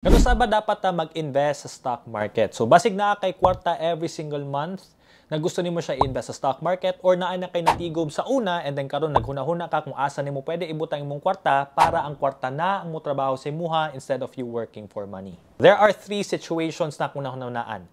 Kamusta ba dapat na mag-invest sa stock market? So, basig na kay kwarta every single month na gusto nimo siya i-invest sa stock market or naa na kay natigob sa una and then karon naghunahuna ka kung asa nimo pwede ibutang imong kwarta para ang kwarta na ang mo trabaho sa imuha instead of you working for money. There are three situations na kung nahunahunaan.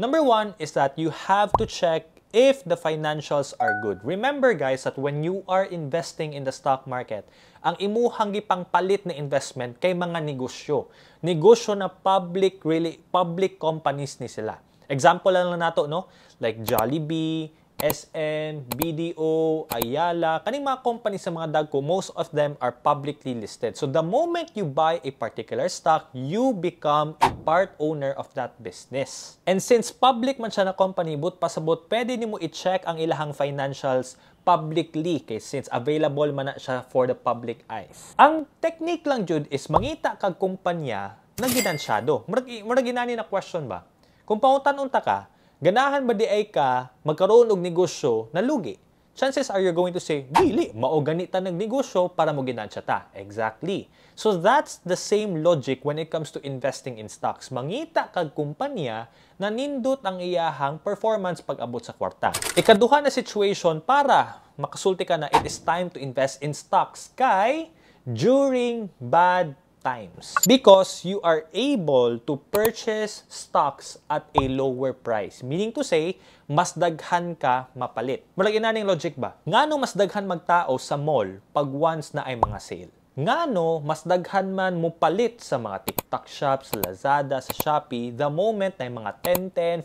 Number one is that you have to check if the financials are good. Remember guys that when you are investing in the stock market, ang imuhang gipangpalit na investment kay mga negosyo. Negosyo na public really public companies ni sila. Example lang nato no, like Jollibee, SN, BDO, Ayala, kaning mga company sa mga dagko, most of them are publicly listed. So the moment you buy a particular stock, you become a part owner of that business. And since public man siya na company, but pasabot, pwede nimo i-check ang ilahang financials publicly kay since available man na siya for the public eyes. Ang technique lang jud is mangita kag kumpanya na ginansyado. Murag ginani na question ba? Kung pauntan-unta ka, ganahan ba di ay ka magkaroon og negosyo na lugi? Chances are you're going to say, dili, mao ganita ng negosyo para mo ginansya ta. Exactly. So that's the same logic when it comes to investing in stocks. Mangita kag kumpanya na nindot ang iyahang performance pag-abot sa kwarta. Ikaduha na situation para makasulti ka na it is time to invest in stocks kay during bad times because you are able to purchase stocks at a lower price. Meaning to say, mas daghan ka mapalit. Murag ning logic ba? Ngano mas daghan magtao sa mall pag once na ay mga sale? Ngano mas daghan man mo palit sa mga TikTok shops, sa Lazada, sa Shopee the moment na ay mga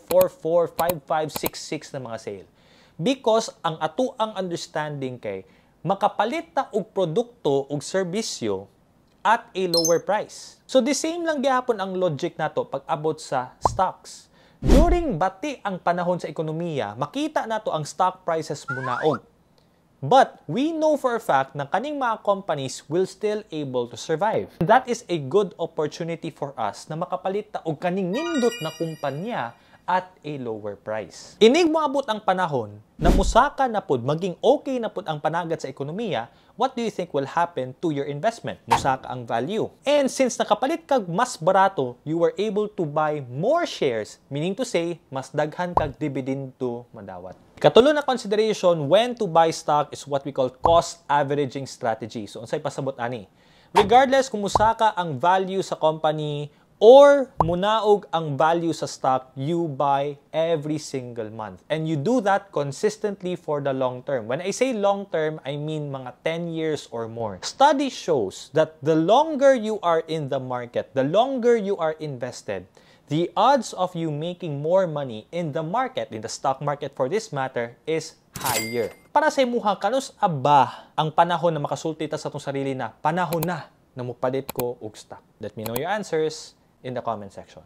10, 10, 4, 4, 5, 5, 6, 6 na mga sale. Because ang atuang understanding kay makapalit ta og produkto og serbisyo at a lower price. So the same lang gyapon ang logic nato pag abot sa stocks. During bati ang panahon sa ekonomiya, makita nato ang stock prices munaog. But we know for a fact na kaning mga companies will still able to survive. that is a good opportunity for us na makapalit ta og kaning nindot na kumpanya at a lower price. Inig moabot ang panahon na musaka na pod maging okay na pod ang panagat sa ekonomiya, what do you think will happen to your investment? Musaka ang value. And since nakapalit kag mas barato, you were able to buy more shares, meaning to say, mas daghan kag dividend to madawat. Katulo na consideration when to buy stock is what we call cost averaging strategy. So unsay pasabot ani? Regardless kung musaka ang value sa company or munaog ang value sa stock you buy every single month. And you do that consistently for the long term. When I say long term, I mean mga 10 years or more. Study shows that the longer you are in the market, the longer you are invested, the odds of you making more money in the market, in the stock market for this matter, is higher. Para sa imuha, kanus aba ang panahon na makasulti sa itong sarili na panahon na na mupalit ko og stock. Let me know your answers. in the comment section.